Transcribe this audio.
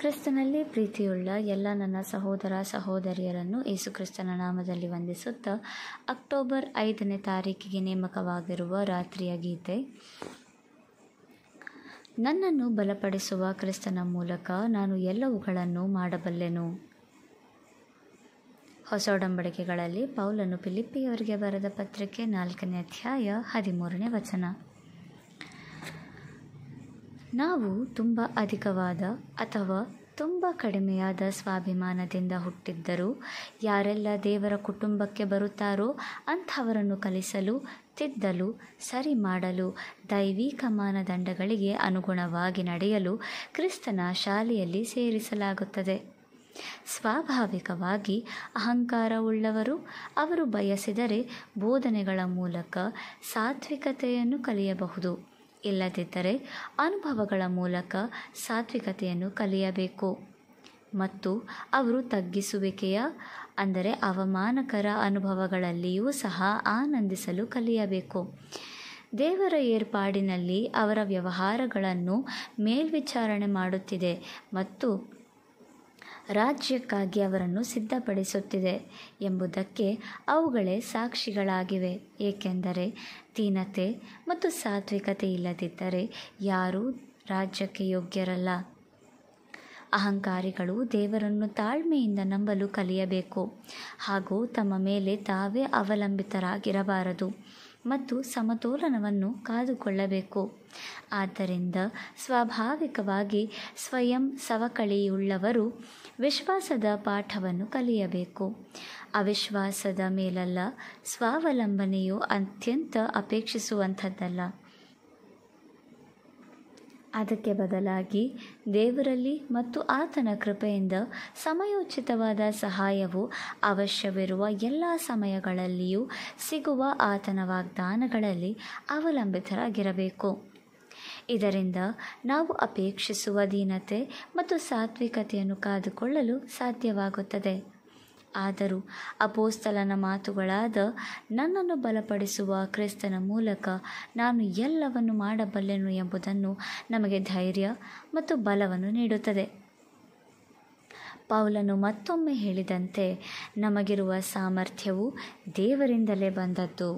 ಕ್ರಿಸ್ತನಲ್ಲಿ ಪ್ರೀತಿಯುಳ್ಳ ಎಲ್ಲ ನನ್ನ ಸಹೋದರ ಸಹೋದರಿಯರನ್ನು ಯೇಸುಕ್ರಿಸ್ತನ ನಾಮದಲ್ಲಿ ವಂದಿಸುತ್ತಾ ಅಕ್ಟೋಬರ್ ಐದನೇ ತಾರೀಕಿಗೆ ನೇಮಕವಾಗಿರುವ ರಾತ್ರಿಯ ಗೀತೆ ನನ್ನನ್ನು ಬಲಪಡಿಸುವ ಕ್ರಿಸ್ತನ ಮೂಲಕ ನಾನು ಎಲ್ಲವುಗಳನ್ನು ಮಾಡಬಲ್ಲೆನು ಹೊಸ ಒಡಂಬಡಿಕೆಗಳಲ್ಲಿ ಪೌಲನ್ನು ಫಿಲಿಪ್ಪಿಯವರಿಗೆ ಬರೆದ ಪತ್ರಿಕೆ ನಾಲ್ಕನೇ ಅಧ್ಯಾಯ ಹದಿಮೂರನೇ ವಚನ ನಾವು ತುಂಬ ಅಧಿಕವಾದ ಅಥವಾ ತುಂಬ ಕಡಿಮೆಯಾದ ಸ್ವಾಭಿಮಾನದಿಂದ ಹುಟ್ಟಿದ್ದರೂ ಯಾರೆಲ್ಲ ದೇವರ ಕುಟುಂಬಕ್ಕೆ ಬರುತ್ತಾರೋ ಅಂಥವರನ್ನು ಕಲಿಸಲು ತಿದ್ದಲು ಸರಿ ಮಾಡಲು ದೈವಿಕ ಮಾನದಂಡಗಳಿಗೆ ಅನುಗುಣವಾಗಿ ನಡೆಯಲು ಕ್ರಿಸ್ತನ ಶಾಲೆಯಲ್ಲಿ ಸೇರಿಸಲಾಗುತ್ತದೆ ಸ್ವಾಭಾವಿಕವಾಗಿ ಅಹಂಕಾರವುಳ್ಳವರು ಅವರು ಬಯಸಿದರೆ ಬೋಧನೆಗಳ ಮೂಲಕ ಸಾತ್ವಿಕತೆಯನ್ನು ಕಲಿಯಬಹುದು ಇಲ್ಲದಿದ್ದರೆ ಅನುಭವಗಳ ಮೂಲಕ ಸಾತ್ವಿಕತೆಯನ್ನು ಕಲಿಯಬೇಕು ಮತ್ತು ಅವರು ತಗ್ಗಿಸುವಿಕೆಯ ಅಂದರೆ ಅವಮಾನಕರ ಅನುಭವಗಳಲ್ಲಿಯೂ ಸಹ ಆನಂದಿಸಲು ಕಲಿಯಬೇಕು ದೇವರ ಏರ್ಪಾಡಿನಲ್ಲಿ ಅವರ ವ್ಯವಹಾರಗಳನ್ನು ಮೇಲ್ವಿಚಾರಣೆ ಮಾಡುತ್ತಿದೆ ಮತ್ತು ರಾಜ್ಯಕ್ಕಾಗಿ ಅವರನ್ನು ಸಿದ್ಧಪಡಿಸುತ್ತಿದೆ ಎಂಬುದಕ್ಕೆ ಅವುಗಳೇ ಸಾಕ್ಷಿಗಳಾಗಿವೆ ಏಕೆಂದರೆ ತೀನತೆ ಮತ್ತು ಸಾತ್ವಿಕತೆ ಇಲ್ಲದಿದ್ದರೆ ಯಾರೂ ರಾಜ್ಯಕ್ಕೆ ಯೋಗ್ಯರಲ್ಲ ಅಹಂಕಾರಿಗಳು ದೇವರನ್ನು ತಾಳ್ಮೆಯಿಂದ ನಂಬಲು ಕಲಿಯಬೇಕು ಹಾಗೂ ತಮ್ಮ ಮೇಲೆ ತಾವೇ ಅವಲಂಬಿತರಾಗಿರಬಾರದು ಮತ್ತು ಸಮತೋಲನವನ್ನು ಕಾದುಕೊಳ್ಳಬೇಕು ಆದ್ದರಿಂದ ಸ್ವಾಭಾವಿಕವಾಗಿ ಸ್ವಯಂ ಸವಕಳಿಯುಳ್ಳವರು ವಿಶ್ವಾಸದ ಪಾಠವನ್ನು ಕಲಿಯಬೇಕು ಅವಿಶ್ವಾಸದ ಮೇಲಲ್ಲ ಸ್ವಾವಲಂಬನೆಯು ಅತ್ಯಂತ ಅಪೇಕ್ಷಿಸುವಂಥದ್ದಲ್ಲ ಅದಕ್ಕೆ ಬದಲಾಗಿ ದೇವರಲ್ಲಿ ಮತ್ತು ಆತನ ಕೃಪೆಯಿಂದ ಸಮಯೋಚಿತವಾದ ಸಹಾಯವು ಅವಶ್ಯವಿರುವ ಎಲ್ಲ ಸಮಯಗಳಲ್ಲಿಯೂ ಸಿಗುವ ಆತನ ವಾಗ್ದಾನಗಳಲ್ಲಿ ಅವಲಂಬಿತರಾಗಿರಬೇಕು ಇದರಿಂದ ನಾವು ಅಪೇಕ್ಷಿಸುವ ದೀನತೆ ಮತ್ತು ಸಾತ್ವಿಕತೆಯನ್ನು ಕಾದುಕೊಳ್ಳಲು ಸಾಧ್ಯವಾಗುತ್ತದೆ ಆದರೂ ಅಪೋಸ್ತಲನ ಮಾತುಗಳಾದ ನನ್ನನ್ನು ಬಲಪಡಿಸುವ ಕ್ರಿಸ್ತನ ಮೂಲಕ ನಾನು ಎಲ್ಲವನ್ನು ಮಾಡಬಲ್ಲೆನು ಎಂಬುದನ್ನು ನಮಗೆ ಧೈರ್ಯ ಮತ್ತು ಬಲವನ್ನು ನೀಡುತ್ತದೆ ಪೌಲನು ಮತ್ತೊಮ್ಮೆ ಹೇಳಿದಂತೆ ನಮಗಿರುವ ಸಾಮರ್ಥ್ಯವು ದೇವರಿಂದಲೇ ಬಂದದ್ದು